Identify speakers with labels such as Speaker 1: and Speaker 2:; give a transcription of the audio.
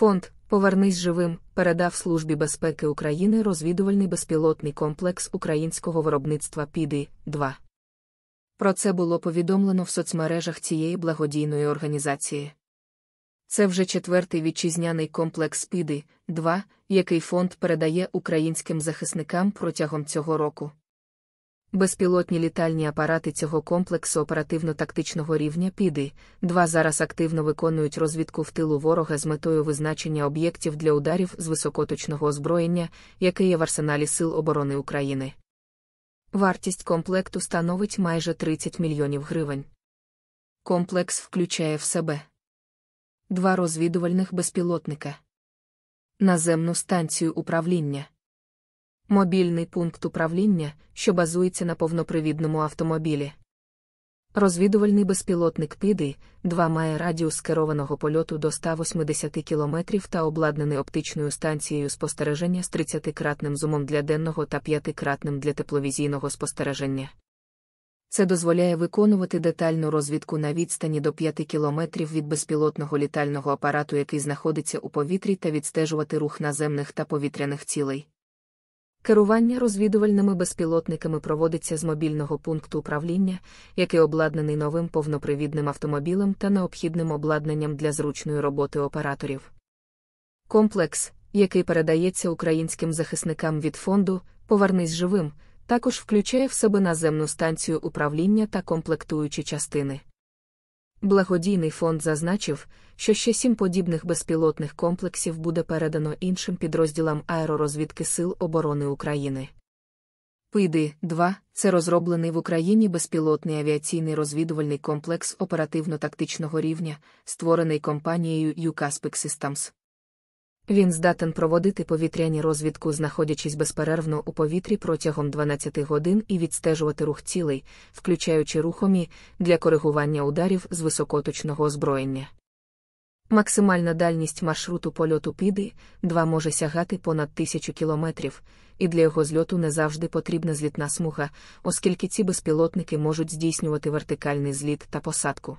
Speaker 1: Фонд Повернись живим передав Службі безпеки України розвідувальний безпілотний комплекс українського виробництва ПІДИ 2. Про це було повідомлено в соцмережах цієї благодійної організації. Це вже четвертий вітчизняний комплекс ПІДИ 2, який фонд передає українським захисникам протягом цього року. Безпілотні літальні апарати цього комплексу оперативно-тактичного рівня піди, 2 зараз активно виконують розвідку в тилу ворога з метою визначення об'єктів для ударів з високоточного озброєння, яке є в арсеналі Сил оборони України. Вартість комплекту становить майже 30 мільйонів гривень. Комплекс включає в себе два розвідувальних безпілотника, наземну станцію управління мобільний пункт управління, що базується на повнопривідному автомобілі. Розвідувальний безпілотник ПІДИ 2 має радіус керованого польоту до 180 км та обладнаний оптичною станцією спостереження з 30-кратним зумом для денного та 5-кратним для тепловізійного спостереження. Це дозволяє виконувати детальну розвідку на відстані до 5 км від безпілотного літального апарату, який знаходиться у повітрі, та відстежувати рух наземних та повітряних цілей. Керування розвідувальними безпілотниками проводиться з мобільного пункту управління, який обладнаний новим повнопривідним автомобілем та необхідним обладнанням для зручної роботи операторів. Комплекс, який передається українським захисникам від фонду Повернись живим, також включає в себе наземну станцію управління та комплектуючі частини. Благодійний фонд зазначив, що ще сім подібних безпілотних комплексів буде передано іншим підрозділам аеророзвідки Сил оборони України. пиди 2 це розроблений в Україні безпілотний авіаційний розвідувальний комплекс оперативно-тактичного рівня, створений компанією UCASPIC Systems. Він здатен проводити повітряні розвідку, знаходячись безперервно у повітрі протягом 12 годин і відстежувати рух цілий, включаючи рухомі для коригування ударів з високоточного озброєння. Максимальна дальність маршруту польоту піди 2 може сягати понад тисячу кілометрів, і для його зльоту не завжди потрібна злітна смуга, оскільки ці безпілотники можуть здійснювати вертикальний зліт та посадку.